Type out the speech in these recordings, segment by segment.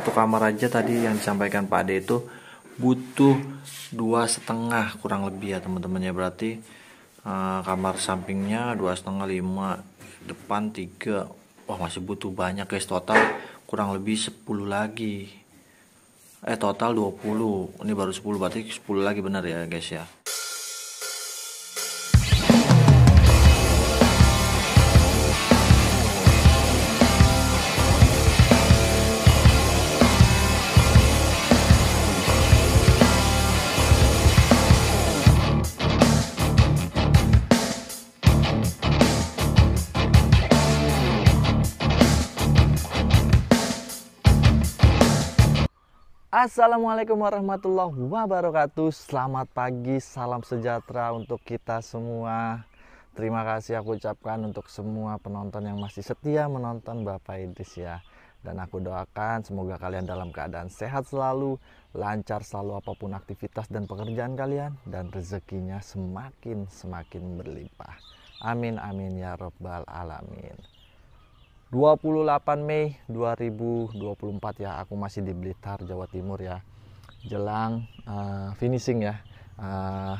satu kamar aja tadi yang disampaikan Pak Ade itu butuh dua setengah kurang lebih ya teman-teman ya berarti uh, kamar sampingnya dua setengah lima depan tiga wah masih butuh banyak guys total kurang lebih 10 lagi eh total 20 ini baru 10 berarti 10 lagi benar ya guys ya Assalamualaikum warahmatullahi wabarakatuh Selamat pagi, salam sejahtera untuk kita semua Terima kasih aku ucapkan untuk semua penonton yang masih setia menonton Bapak Idris ya Dan aku doakan semoga kalian dalam keadaan sehat selalu Lancar selalu apapun aktivitas dan pekerjaan kalian Dan rezekinya semakin-semakin berlimpah Amin amin ya robbal alamin 28 Mei 2024 ya aku masih di Blitar Jawa Timur ya jelang uh, finishing ya uh,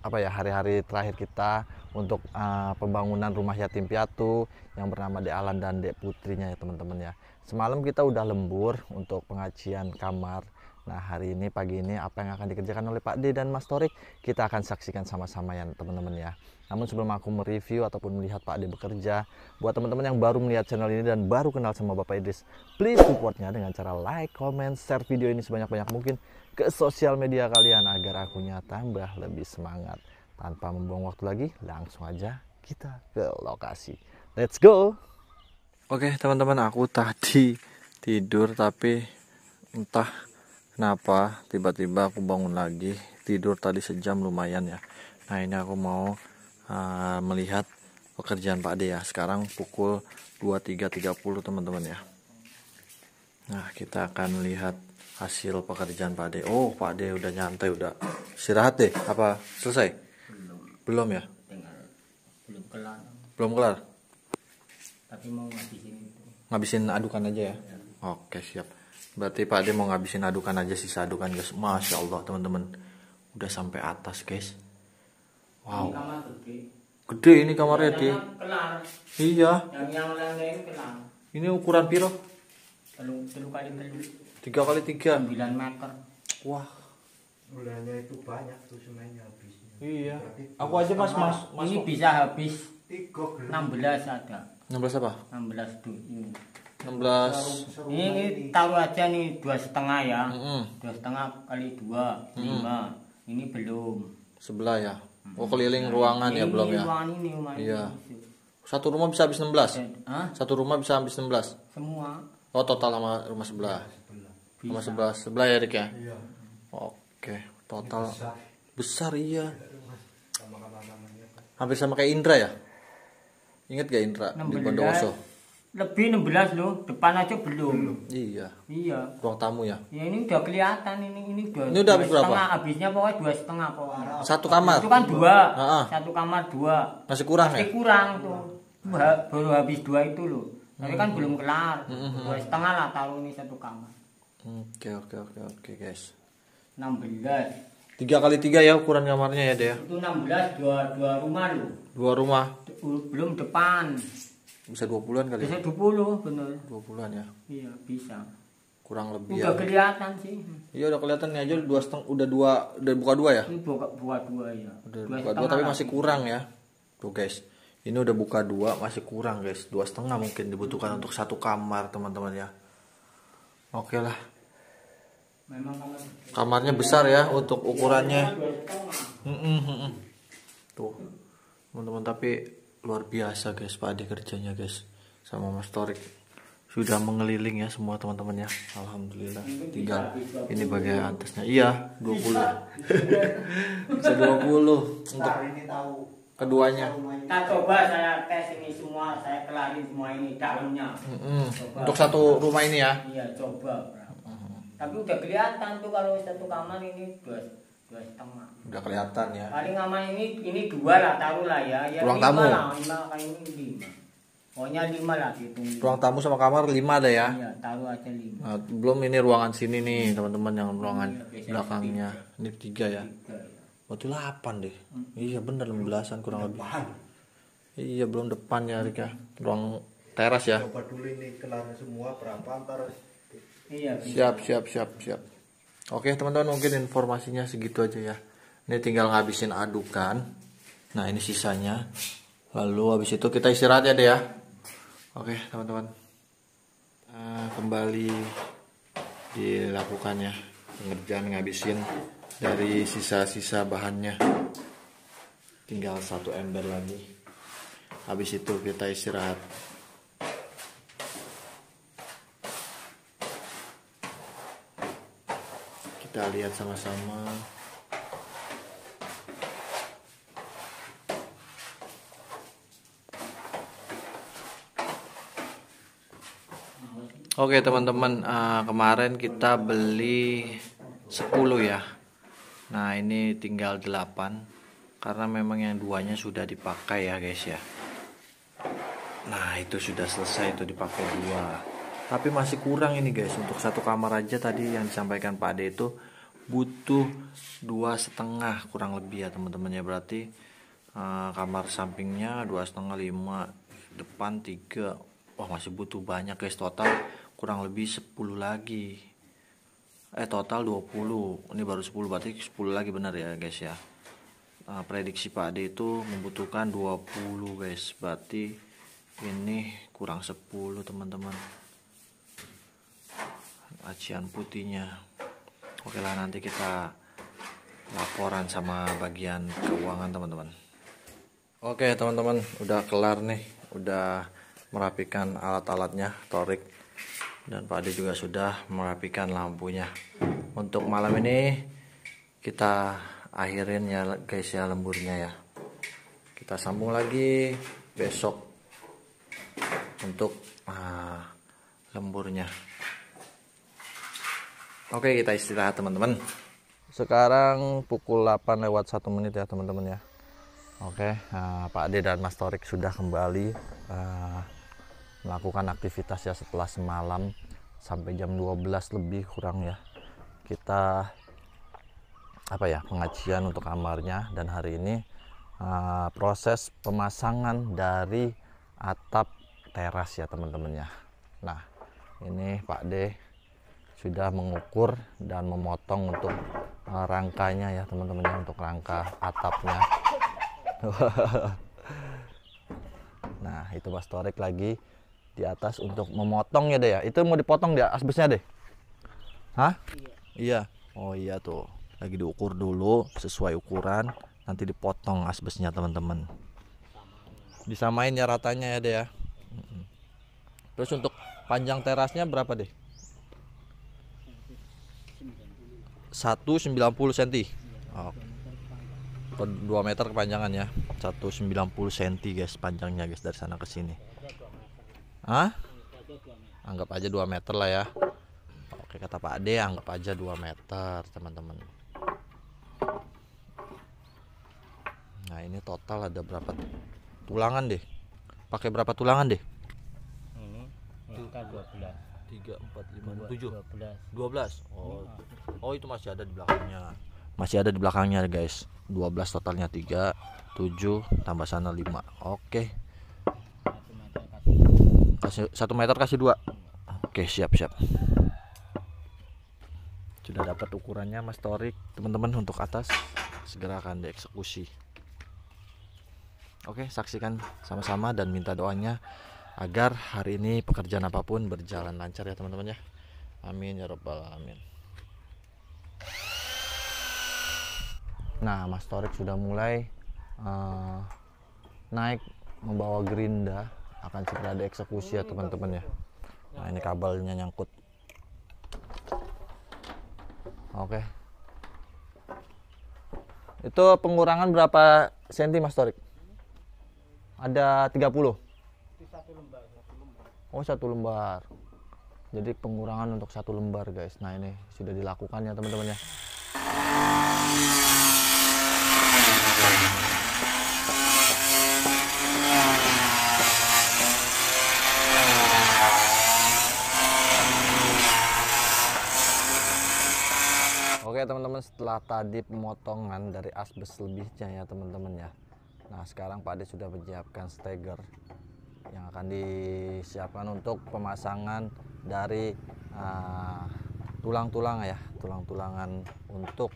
apa ya hari-hari terakhir kita untuk uh, pembangunan rumah yatim piatu yang bernama Dek Alan dan Dek Putrinya ya teman-teman ya semalam kita udah lembur untuk pengajian kamar Nah hari ini pagi ini apa yang akan dikerjakan oleh Pak D dan Mas Torik kita akan saksikan sama-sama ya teman-teman ya namun sebelum aku mereview ataupun melihat Pak Ade bekerja, buat teman-teman yang baru melihat channel ini dan baru kenal sama Bapak Idris, please supportnya dengan cara like, comment, share video ini sebanyak-banyak mungkin ke sosial media kalian agar akunya tambah lebih semangat. Tanpa membuang waktu lagi, langsung aja kita ke lokasi. Let's go! Oke teman-teman, aku tadi tidur tapi entah kenapa tiba-tiba aku bangun lagi. Tidur tadi sejam lumayan ya. Nah ini aku mau uh, melihat pekerjaan Pak De ya. Sekarang pukul 23.30 teman-teman ya. Nah, kita akan lihat hasil pekerjaan Pak De. Oh, Pak De udah nyantai, udah istirahat deh. Apa selesai? Belum. Belum ya? Belum kelar. Belum kelar. Tapi mau ngabisin. Ngabisin adukan aja ya. ya. Oke, siap. Berarti Pak De mau ngabisin adukan aja sisa adukan guys. Masya Allah teman-teman. Udah sampai atas guys. Wow. Ini kamar gede. Gede ini kamarnya, Di. Iya. Yang yang lainnya ini kelar. Ini ukuran piro? Tiga kali tiga, Tiga kali tiga. Sembilan meter. Wah. mulanya itu banyak tuh semuanya habisnya. Iya. Aku aja Mas Mas, mas ini bisa habis Enam belas ada. belas apa? Enam tuh ini. 16 ini, ini tahu aja nih dua setengah ya dua setengah kali dua lima ini belum sebelah ya Oh keliling ruangan ya belum ya? Ruangan ini rumah Iya. Ini. Satu rumah bisa habis 16? Eh, hah? Satu rumah bisa habis 16? Semua. Oh total sama rumah sebelah. sebelah. Rumah sebelah sebelah ya Rik ya? Iya. Oke, total besar. besar iya. Hampir sama kayak Indra ya? Ingat gak Indra 16. di Bondowoso? lebih 16 loh depan aja belum hmm, iya iya ruang tamu ya ya ini udah kelihatan ini ini udah ini udah berapa setengah, habisnya pokoknya dua setengah pokoknya satu kamar itu kan dua satu kamar dua masih kurang masih ya? kurang tuh baru habis dua itu loh tapi kan belum kelar hmm. hmm, hmm dua setengah lah taruh ini satu kamar oke okay, oke okay, oke okay, oke guys 16 tiga kali tiga ya ukuran kamarnya ya deh itu 16 dua dua rumah loh dua rumah belum depan bisa dua an kali bisa 20 ya? benar. 20-an ya iya bisa kurang lebih udah ya. kelihatan sih iya udah kelihatan nih aja dua seteng udah dua udah buka dua ya ini buka buka dua ya udah dua buka dua tapi lagi. masih kurang ya tuh guys ini udah buka dua masih kurang guys dua setengah mungkin dibutuhkan hmm. untuk satu kamar teman-teman ya oke lah Memang kamar kamarnya besar ya untuk ukurannya tuh teman-teman tapi luar biasa guys Pak Ade kerjanya guys sama Mas Torik sudah mengeliling ya semua teman-teman ya Alhamdulillah tinggal ini bagian atasnya iya 20 bisa 20 untuk nah, keduanya kita coba saya tes ini semua saya kelarin semua ini dalamnya mm untuk satu rumah ini ya iya coba tapi udah kelihatan tuh kalau satu kamar ini dua dua setengah udah kelihatan ya paling sama ini ini dua lah taruh lah ya, ya ruang lima tamu lah, lima kayak ini lima pokoknya lima lah gitu ruang tamu sama kamar lima ada ya iya taruh aja lima nah, belum ini ruangan sini nih teman-teman yang ruangan iya, belakangnya tiga. ini tiga ya tiga, ya. Berarti 8 deh. Hmm. Iya bener 16-an kurang depan. lebih. Iya belum depan ya Rika. Ruang teras ya. Coba dulu ini kelar semua berapa antar. Iya. Siap siap siap siap. Oke teman-teman mungkin informasinya segitu aja ya. Ini tinggal ngabisin adukan. Nah ini sisanya. Lalu habis itu kita istirahat ya deh ya. Oke teman-teman. nah, kembali dilakukannya pengerjaan ngabisin dari sisa-sisa bahannya. Tinggal satu ember lagi. Habis itu kita istirahat. kita lihat sama-sama Oke teman-teman uh, kemarin kita beli 10 ya Nah ini tinggal 8 Karena memang yang duanya sudah dipakai ya guys ya Nah itu sudah selesai itu dipakai dua tapi masih kurang ini guys untuk satu kamar aja tadi yang disampaikan Pak Ade itu butuh dua setengah kurang lebih ya teman-teman ya berarti uh, kamar sampingnya dua setengah lima depan tiga wah masih butuh banyak guys total kurang lebih 10 lagi eh total 20 ini baru 10 berarti 10 lagi benar ya guys ya uh, prediksi Pak Ade itu membutuhkan 20 guys berarti ini kurang 10 teman-teman acian putihnya oke lah nanti kita laporan sama bagian keuangan teman-teman oke teman-teman udah kelar nih udah merapikan alat-alatnya torik dan Pak Ade juga sudah merapikan lampunya untuk malam ini kita akhirin ya guys ya lemburnya ya kita sambung lagi besok untuk uh, lemburnya Oke kita istirahat teman-teman sekarang pukul 8 lewat 1 menit ya teman-teman ya Oke uh, Pak Ade dan Mas Torik sudah kembali uh, melakukan aktivitas ya setelah semalam sampai jam 12 lebih kurang ya kita apa ya pengajian untuk kamarnya dan hari ini uh, proses pemasangan dari atap teras ya teman-teman ya nah ini Pak D sudah mengukur dan memotong untuk uh, rangkanya ya teman-teman untuk rangka atapnya nah itu Torek lagi di atas untuk memotong ya deh ya itu mau dipotong dia asbesnya deh hah iya oh iya tuh lagi diukur dulu sesuai ukuran nanti dipotong asbesnya teman-teman disamain ya ratanya ya deh ya terus untuk panjang terasnya berapa deh 190 cm. Oh. 2 meter kepanjangan ya. 190 cm guys panjangnya guys dari sana ke sini. Hah? Anggap aja 2 meter lah ya. Oke kata Pak Ade anggap aja 2 meter teman-teman. Nah, ini total ada berapa tulangan deh? Pakai berapa tulangan deh? 12 tiga empat lima tujuh dua belas iya. oh itu masih ada di belakangnya masih ada di belakangnya guys dua belas totalnya tiga tujuh tambah sana lima oke kasih satu meter kasih dua oke siap siap sudah dapat ukurannya mas Torik teman-teman untuk atas segera akan dieksekusi oke saksikan sama-sama dan minta doanya agar hari ini pekerjaan apapun berjalan lancar ya teman-teman ya amin ya robbal amin. nah mas Torik sudah mulai uh, naik membawa gerinda akan segera dieksekusi ya teman-teman ya nah ini kabelnya nyangkut oke itu pengurangan berapa senti mas Torik ada 30 satu lembar oh satu lembar jadi pengurangan untuk satu lembar guys nah ini sudah dilakukan ya teman-teman ya Oke teman-teman setelah tadi pemotongan dari asbes lebihnya ya teman-teman ya Nah sekarang Pak Ade sudah menyiapkan steger yang akan disiapkan untuk pemasangan dari eh, tulang-tulang uh, ya tulang-tulangan untuk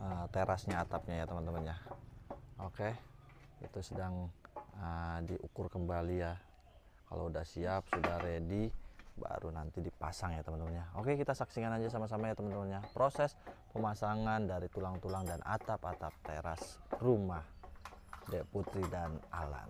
uh, terasnya atapnya ya teman-teman ya Oke itu sedang uh, diukur kembali ya kalau udah siap sudah ready baru nanti dipasang ya teman-teman ya Oke kita saksikan aja sama-sama ya teman-teman ya proses pemasangan dari tulang-tulang dan atap-atap teras rumah Dek Putri dan Alan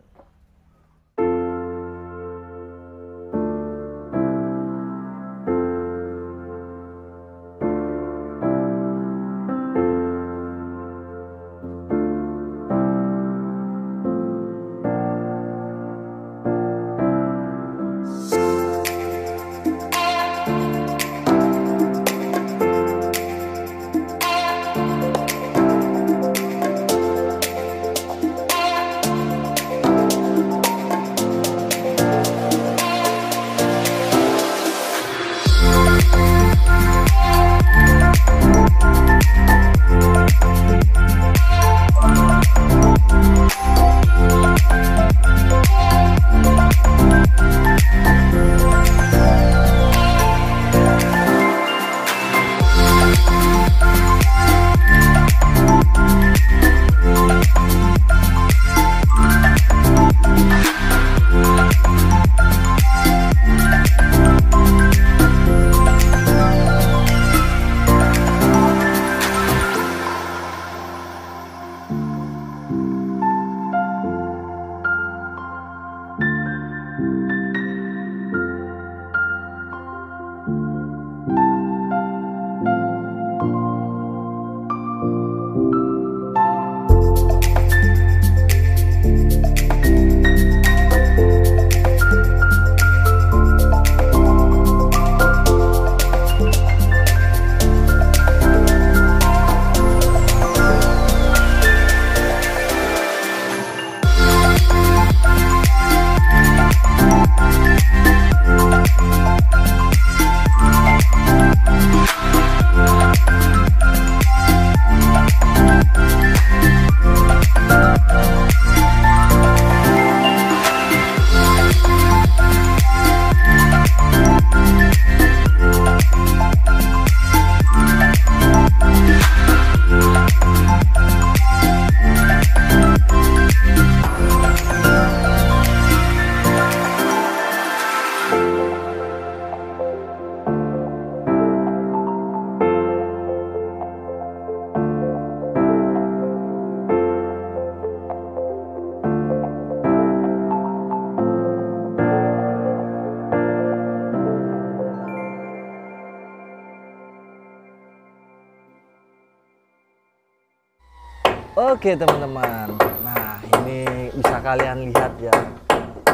Oke teman-teman, nah ini bisa kalian lihat ya,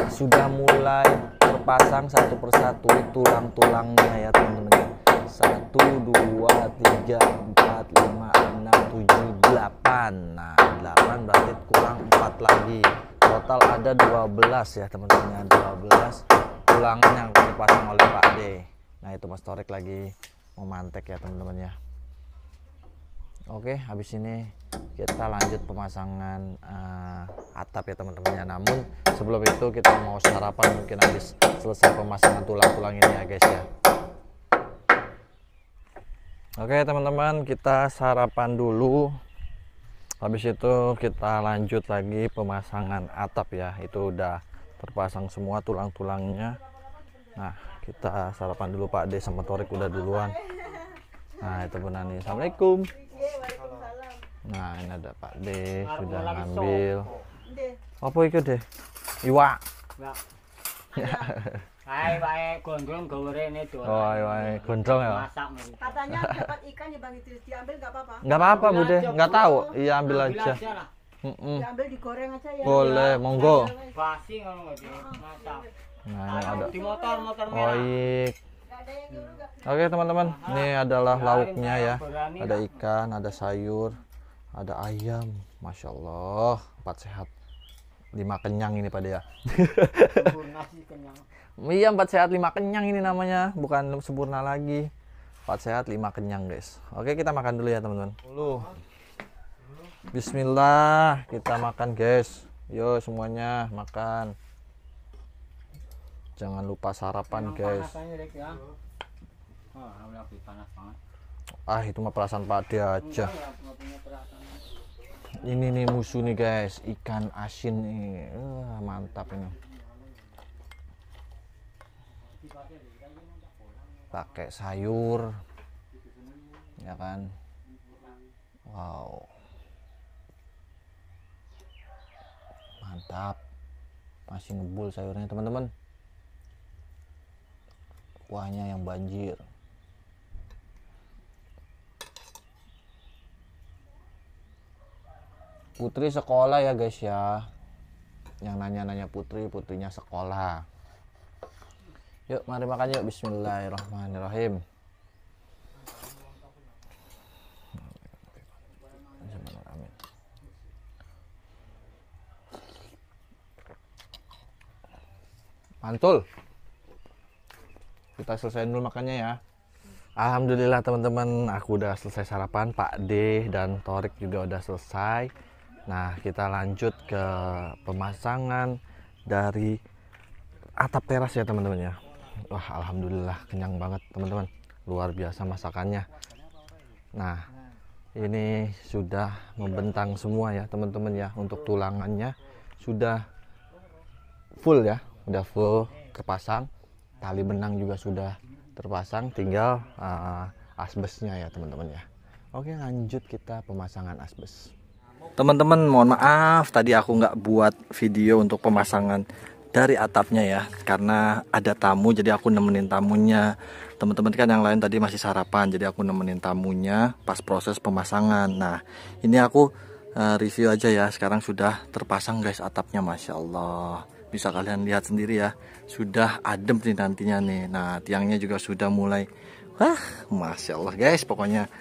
sudah mulai terpasang satu persatu tulang-tulangnya ya teman-teman. Ya. Satu, dua, tiga, empat, lima, enam, tujuh, delapan. Nah, delapan berarti kurang empat lagi. Total ada dua belas ya teman-teman, ya. dua belas tulangnya yang terpasang oleh Pak D. Nah itu Mas Torek lagi memantek ya teman-teman ya. Oke, habis ini kita lanjut pemasangan uh, atap ya teman-teman ya. Namun sebelum itu kita mau sarapan mungkin habis selesai pemasangan tulang-tulang ini ya guys ya. Oke teman-teman, kita sarapan dulu. Habis itu kita lanjut lagi pemasangan atap ya. Itu udah terpasang semua tulang-tulangnya. Nah, kita sarapan dulu Pak D sama Torik udah duluan. Nah, itu benar nih. Assalamualaikum nah ini ada Pak D sudah ngambil apa itu deh Iwa. ya Hai, wae gondrong gawe ini tuh. Oh, wae gondrong ya. Masak Katanya dapat ikan ya Bang Idris diambil enggak apa-apa? Enggak apa-apa, Bude. Enggak tahu. Iya, ambil aja. Mm Diambil digoreng aja ya. Boleh, monggo. Basi ngono ah. masak. Nah, ada di motor, motor merah. Oh, iya. Oke teman-teman, ini adalah lauknya ya. Ada ikan, ada sayur, ada ayam masya allah empat sehat lima kenyang ini pada ya iya empat sehat lima kenyang ini namanya bukan sempurna lagi empat sehat lima kenyang guys oke kita makan dulu ya teman-teman Bismillah kita makan guys yo semuanya makan jangan lupa sarapan guys ya. ah itu mah perasaan Pak aja ini nih musuh nih guys ikan asin nih uh, mantap ini pakai sayur ya kan wow mantap masih ngebul sayurnya teman-teman kuahnya yang banjir Putri sekolah ya guys ya. Yang nanya-nanya Putri, putrinya sekolah. Yuk mari makan yuk Bismillahirrahmanirrahim. mantul kita selesai dulu makannya ya Alhamdulillah teman-teman aku udah selesai sarapan Pak D dan Torik juga udah selesai Nah, kita lanjut ke pemasangan dari atap teras ya, teman-teman ya. Wah, alhamdulillah kenyang banget, teman-teman. Luar biasa masakannya. Nah, ini sudah membentang semua ya, teman-teman ya. Untuk tulangannya sudah full ya, udah full kepasang. Tali benang juga sudah terpasang, tinggal uh, asbesnya ya, teman-teman ya. Oke, lanjut kita pemasangan asbes. Teman-teman mohon maaf tadi aku nggak buat video untuk pemasangan dari atapnya ya karena ada tamu jadi aku nemenin tamunya. Teman-teman kan yang lain tadi masih sarapan jadi aku nemenin tamunya pas proses pemasangan. Nah, ini aku eh, review aja ya. Sekarang sudah terpasang guys atapnya Masya Allah bisa kalian lihat sendiri ya sudah adem nih nantinya nih nah tiangnya juga sudah mulai wah masya allah guys pokoknya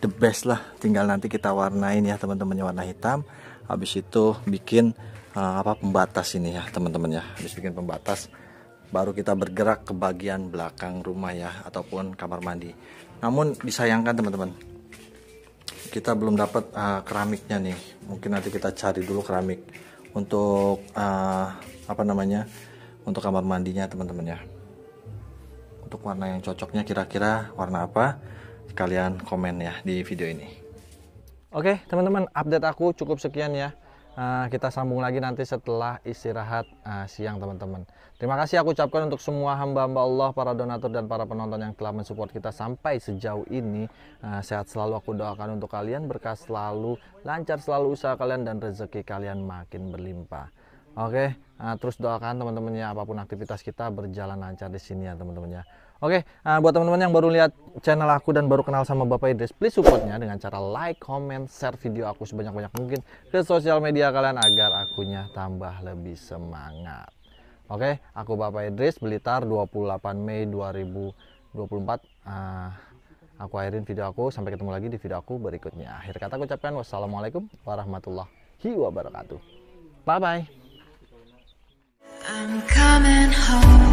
the best lah tinggal nanti kita warnain ya teman-temannya warna hitam habis itu bikin uh, apa pembatas ini ya teman-teman ya habis bikin pembatas baru kita bergerak ke bagian belakang rumah ya ataupun kamar mandi namun disayangkan teman-teman kita belum dapat uh, keramiknya nih mungkin nanti kita cari dulu keramik untuk uh, apa namanya untuk kamar mandinya teman-teman ya untuk warna yang cocoknya kira-kira warna apa kalian komen ya di video ini. Oke, teman-teman, update aku cukup sekian ya. Uh, kita sambung lagi nanti setelah istirahat uh, siang teman-teman. Terima kasih aku ucapkan untuk semua hamba-hamba Allah, para donatur dan para penonton yang telah mensupport kita sampai sejauh ini. Uh, sehat selalu aku doakan untuk kalian, berkah selalu, lancar selalu usaha kalian dan rezeki kalian makin berlimpah. Oke, okay? Nah, terus doakan teman teman ya apapun aktivitas kita berjalan lancar di sini ya teman teman ya. Oke, nah, buat teman-teman yang baru lihat channel aku dan baru kenal sama Bapak Idris, please supportnya dengan cara like, comment, share video aku sebanyak-banyak mungkin ke sosial media kalian agar akunya tambah lebih semangat. Oke, aku Bapak Idris Blitar 28 Mei 2024. Uh, ah, aku akhirin video aku, sampai ketemu lagi di video aku berikutnya. Akhir kata aku ucapkan wassalamualaikum warahmatullahi wabarakatuh. Bye bye. I'm coming home.